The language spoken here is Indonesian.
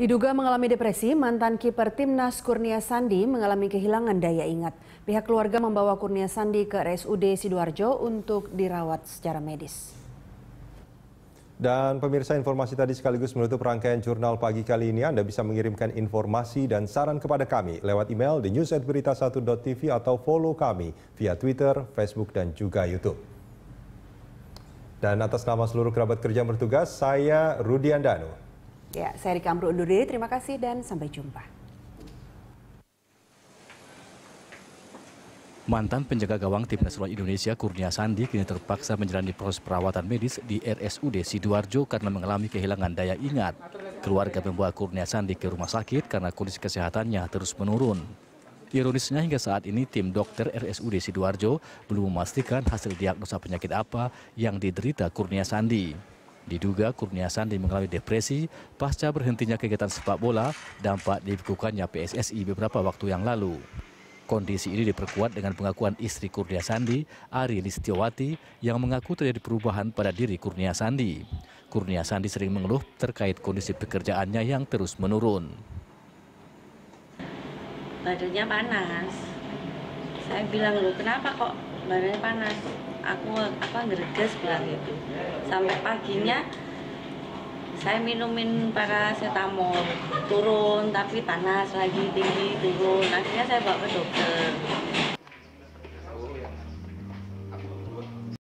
Diduga mengalami depresi, mantan kiper timnas Kurnia Sandi mengalami kehilangan daya ingat. Pihak keluarga membawa Kurnia Sandi ke RSUD Sidoarjo untuk dirawat secara medis. Dan pemirsa informasi tadi sekaligus menutup rangkaian jurnal pagi kali ini. Anda bisa mengirimkan informasi dan saran kepada kami lewat email di news@berita1.tv atau follow kami via Twitter, Facebook, dan juga YouTube. Dan atas nama seluruh kerabat kerja bertugas, saya Rudi Andanu Ya, saya Rika Amru undur diri. Terima kasih dan sampai jumpa. Mantan penjaga gawang Timnas nasional Indonesia Kurnia Sandi kini terpaksa menjalani proses perawatan medis di RSUD Sidoarjo karena mengalami kehilangan daya ingat. Keluarga membawa Kurnia Sandi ke rumah sakit karena kondisi kesehatannya terus menurun. Ironisnya hingga saat ini tim dokter RSUD Sidoarjo belum memastikan hasil diagnosa penyakit apa yang diderita Kurnia Sandi. Diduga Kurnia Sandi mengalami depresi pasca berhentinya kegiatan sepak bola dampak dibekukannya PSSI beberapa waktu yang lalu. Kondisi ini diperkuat dengan pengakuan istri Kurnia Sandi, Ari Listiowati, yang mengaku terjadi perubahan pada diri Kurnia Sandi. Kurnia Sandi sering mengeluh terkait kondisi pekerjaannya yang terus menurun. Badannya panas. Saya bilang, loh kenapa kok badannya panas? aku apa ngerges bilang gitu sampai paginya saya minumin paracetamol turun tapi panas lagi tinggi turun akhirnya saya bawa ke dokter